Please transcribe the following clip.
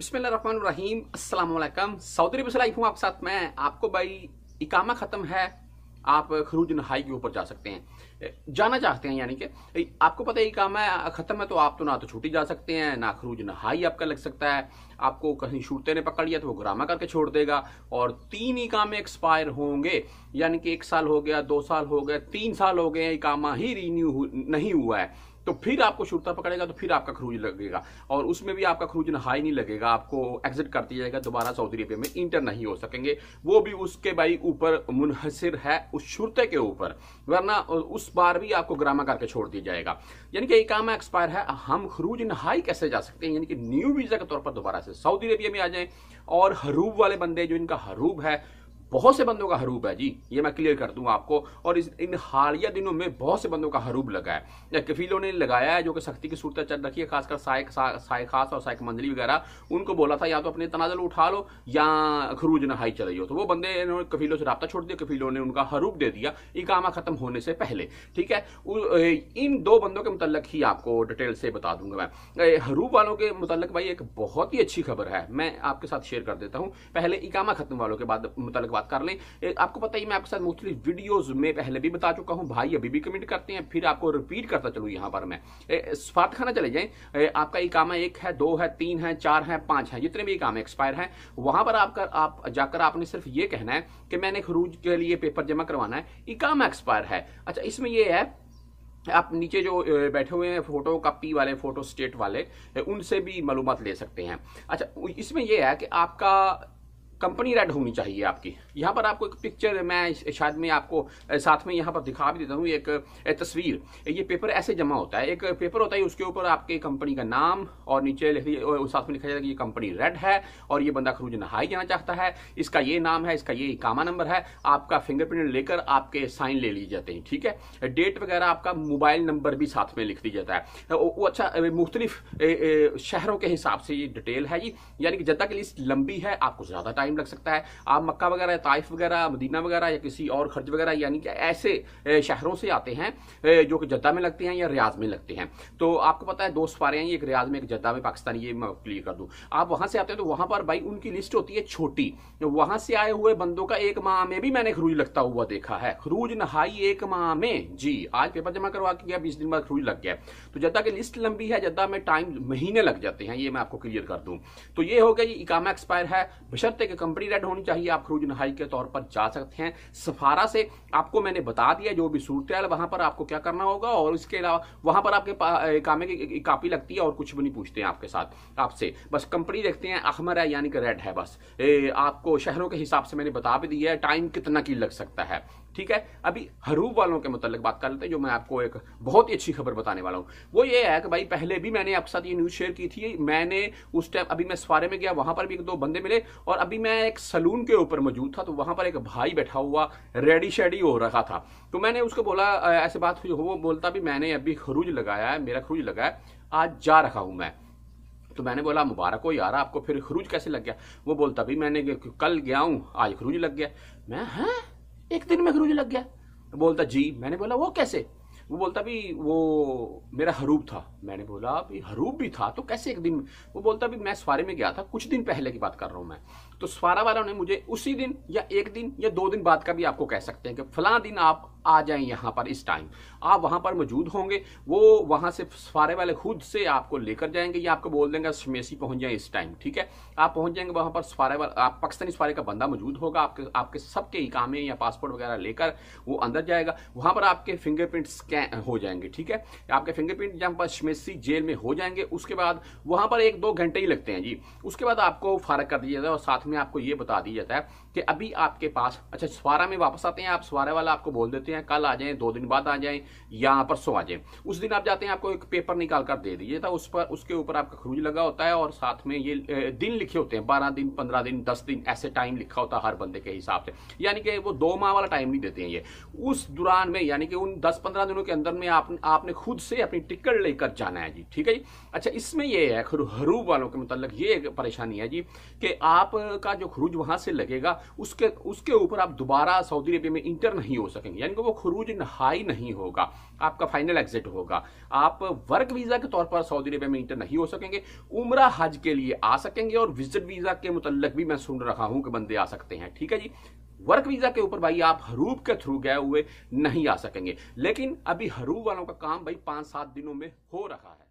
बिस्मिल्लाम Aslam Saudi रबीसलाई हूँ आपके साथ मैं आपको भाई इकामा ख़त्म है आप खरूज नहाई के ऊपर जा सकते हैं जाना चाहते हैं यानी कि आपको पता है इकामा ख़त्म है तो आप तो ना तो छुट्टी जा सकते हैं ना खरूज नहाई आपका लग सकता है आपको कहीं छूटते ने पकड़ लिया तो वो गुरामा करके छोड़ देगा और तीन इकामे एक्सपायर होंगे यानी कि एक साल हो गया दो साल हो गया तीन साल हो गए इकामा ही रीन्यू नहीं हुआ है तो फिर आपको शुरता पकड़ेगा तो फिर आपका खरूज लगेगा और उसमें भी आपका खरूज हाई नहीं लगेगा आपको एग्जिट कर दिया जाएगा दोबारा सऊदी अरेबिया में इंटर नहीं हो सकेंगे वो भी उसके भाई ऊपर मुनहसर है उस शुरते के ऊपर वरना उस बार भी आपको ग्रामा करके छोड़ दिया जाएगा यानी कि एक इकामा एक्सपायर है हम खरूज नहाई कैसे जा सकते हैं यानी कि न्यू वीज़ा के तौर पर दोबारा से सऊदी अरेबिया में आ जाए और हरूब वाले बंदे जो इनका हरूब है बहुत से बंदों का हरूप है जी ये मैं क्लियर कर दूं आपको और इस इन हालिया दिनों में बहुत से बंदों का हरूप लगा है या कफीलों ने लगाया है जो कि सख्ती की सूरत चल रखी है खासकर सायक साय खास और सायक मंजली वगैरह उनको बोला था या तो अपने तनाजल उठा लो या खरूज नहाई चले जाओ तो वो बंदे इन्होंने कफीलों से रबता छोड़ दिया कफीलों ने उनका हरूप दे दिया इकामा खत्म होने से पहले ठीक है इन दो बंदों के मुतलक ही आपको डिटेल से बता दूंगा मैं हरूप वालों के मुतलक भाई एक बहुत ही अच्छी खबर है मैं आपके साथ शेयर कर देता हूँ पहले इकामा खत्म वालों के बाद मतलब बात कर लें आपको पता ही मैं आपके साथ मुख्तलि वीडियोज में पहले भी बता चुका हूँ भाई अभी भी कमेंट करते हैं फिर आपको रिपीट करता चलू यहाँ पर मैं सफात खाना चले जाए आपका ई काम है एक है दो है तीन है चार है पांच है जितने भी काम एक्सपायर है वहां पर आपका आप जाकर आपने सिर्फ ये कहना है कि मैंने खरूज के लिए पेपर जमा करवाना है ई काम एक्सपायर है अच्छा इसमें यह है आप नीचे जो बैठे हुए हैं फोटो कॉपी वाले फोटो स्टेट वाले उनसे भी मालूम ले सकते हैं अच्छा इसमें यह है कि आपका कंपनी रेड होनी चाहिए आपकी यहाँ पर आपको एक पिक्चर मैं शायद मैं आपको साथ में यहाँ पर दिखा भी देता हूँ एक तस्वीर ये पेपर ऐसे जमा होता है एक पेपर होता है उसके ऊपर आपके कंपनी का नाम और नीचे लिख साथ में लिखा जाता है कि ये कंपनी रेड है और ये बंदा खरूज नहाई जाना चाहता है इसका ये नाम है इसका ये इकामा नंबर है आपका फिंगरप्रिंट लेकर आपके साइन ले लिए जाते हैं ठीक है डेट वगैरह आपका मोबाइल नंबर भी साथ में लिख दिया जाता है वो अच्छा मुख्तलिफ शहरों के हिसाब से ये डिटेल है जी यानी कि जब तक लिस्ट लंबी है आपको ज़्यादा टाइम टाइम लग सकता है आप मक्का वगैरह ताइफ वगैरह मदीना वगैरह या किसी और खर्च वगैरह यानी कि ऐसे शहरों से आते हैं जो कि जद्दा में लगते हैं या रियाज में लगते हैं तो आपको पता है दो सफारे हैं एक रियाज में एक जद्दा में पाकिस्तानी ये मैं क्लियर कर दूँ आप वहाँ से आते हैं तो वहाँ पर भाई उनकी लिस्ट होती है छोटी वहाँ से आए हुए बंदों का एक माह में भी मैंने खरूज लगता हुआ देखा है खरूज नहाई एक माह में जी आज पेपर जमा करवा के गया बीस दिन बाद खरूज लग गया तो जद्दा की लिस्ट लंबी है जद्दा में टाइम महीने लग जाते हैं ये मैं आपको क्लियर कर दूँ तो ये हो गया ये इकामा एक्सपायर है बशरते कंपनी रेड होनी चाहिए आप क्रूज नहाई के तौर पर जा सकते हैं सफारा से आपको मैंने बता दिया जो भी सूरत है वहां पर आपको क्या करना होगा और इसके अलावा वहां पर आपके कामे की कापी लगती है और कुछ भी नहीं पूछते हैं आपके साथ आपसे बस कंपनी देखते हैं अखमर है यानी कि रेड है बस ए, आपको शहरों के हिसाब से मैंने बता भी दिया है टाइम कितना की लग सकता है ठीक है अभी हरूब वालों के मुतल बात कर लेते हैं जो मैं आपको एक बहुत ही अच्छी खबर बताने वाला हूँ वो ये है कि भाई पहले भी मैंने आपके साथ ये न्यूज़ शेयर की थी मैंने उस टाइम अभी मैं स्वारे में गया वहाँ पर भी एक दो बंदे मिले और अभी मैं एक सलून के ऊपर मौजूद था तो वहाँ पर एक भाई बैठा हुआ रेडी शेडी हो रहा था तो मैंने उसको बोला ऐसे बात हुई वो बोलता भी मैंने अभी खरूज लगाया है मेरा खरूज लगाया आज जा रहा हूँ मैं तो मैंने बोला मुबारक हो यार आपको फिर खरूज कैसे लग गया वो बोलता भी मैंने कल गया हूँ आज खरूज लग गया मैं हैं हाँ? एक दिन में हरूज लग गया तो बोलता जी मैंने बोला वो कैसे वो बोलता भी वो मेरा हरूब था मैंने बोला भी हरूब भी था तो कैसे एक दिन वो बोलता भी मैं स्वारे में गया था कुछ दिन पहले की बात कर रहा हूँ मैं तो स्वारा वालों ने मुझे उसी दिन या एक दिन या दो दिन बाद का भी आपको कह सकते हैं कि फला दिन आप आ जाएं यहाँ पर इस टाइम आप वहाँ पर मौजूद होंगे वो वहाँ से फारे वाले खुद से आपको लेकर जाएंगे या आपको बोल देंगे शमेसी पहुँच जाए इस टाइम ठीक है आप पहुँच जाएंगे वहाँ पर सफारे वाला आप पाकिस्तानी सफारे का बंदा मौजूद होगा आपके आपके सबके इकामे या पासपोर्ट वगैरह लेकर वो अंदर जाएगा वहाँ पर आपके फिंगरप्रिंट स्कैन हो जाएंगे ठीक है आपके फिंगरप्रिंट जहाँ पर शमेसी जेल में हो जाएंगे उसके बाद वहाँ पर एक दो घंटे ही लगते हैं जी उसके बाद आपको फारग कर दिया जाता है और साथ में आपको ये बता दिया जाता है कि अभी आपके पास अच्छा सवारा में वापस आते हैं आप सवारा वाला आपको बोल देते हैं हैं कल आ जाएं दो दिन बाद आ जाएं या परसों आ जाएं उस दिन आप जाते हैं आपको एक पेपर निकाल कर दे दीजिए था तो उस पर उसके ऊपर आपका खरूज लगा होता है और साथ में ये दिन लिखे होते हैं बारह दिन पंद्रह दिन दस दिन ऐसे टाइम लिखा होता है हर बंदे के हिसाब से यानी कि वो दो माह वाला टाइम नहीं देते हैं ये उस दौरान में यानी कि उन दस पंद्रह दिनों के अंदर में आपने खुद से अपनी टिकट लेकर जाना है जी ठीक है जी अच्छा इसमें यह है हरूब वालों के मतलब ये परेशानी है जी कि आपका जो खरूज वहां से लगेगा उसके उसके ऊपर आप दोबारा सऊदी अरेबिया में इंटर नहीं हो सकेंगे यानी कि वो खरूज नहाई नहीं होगा आपका फाइनल एग्जिट होगा आप वर्क वीज़ा के तौर पर सऊदी अरेबिया में इंटर नहीं हो सकेंगे उम्र हज के लिए आ सकेंगे और विजिट वीज़ा के मुतलक भी मैं सुन रहा हूं कि बंदे आ सकते हैं ठीक है जी वर्क वीज़ा के ऊपर भाई आप हरूब के थ्रू गए हुए नहीं आ सकेंगे लेकिन अभी हरूब वालों का काम भाई पांच सात दिनों में हो रहा है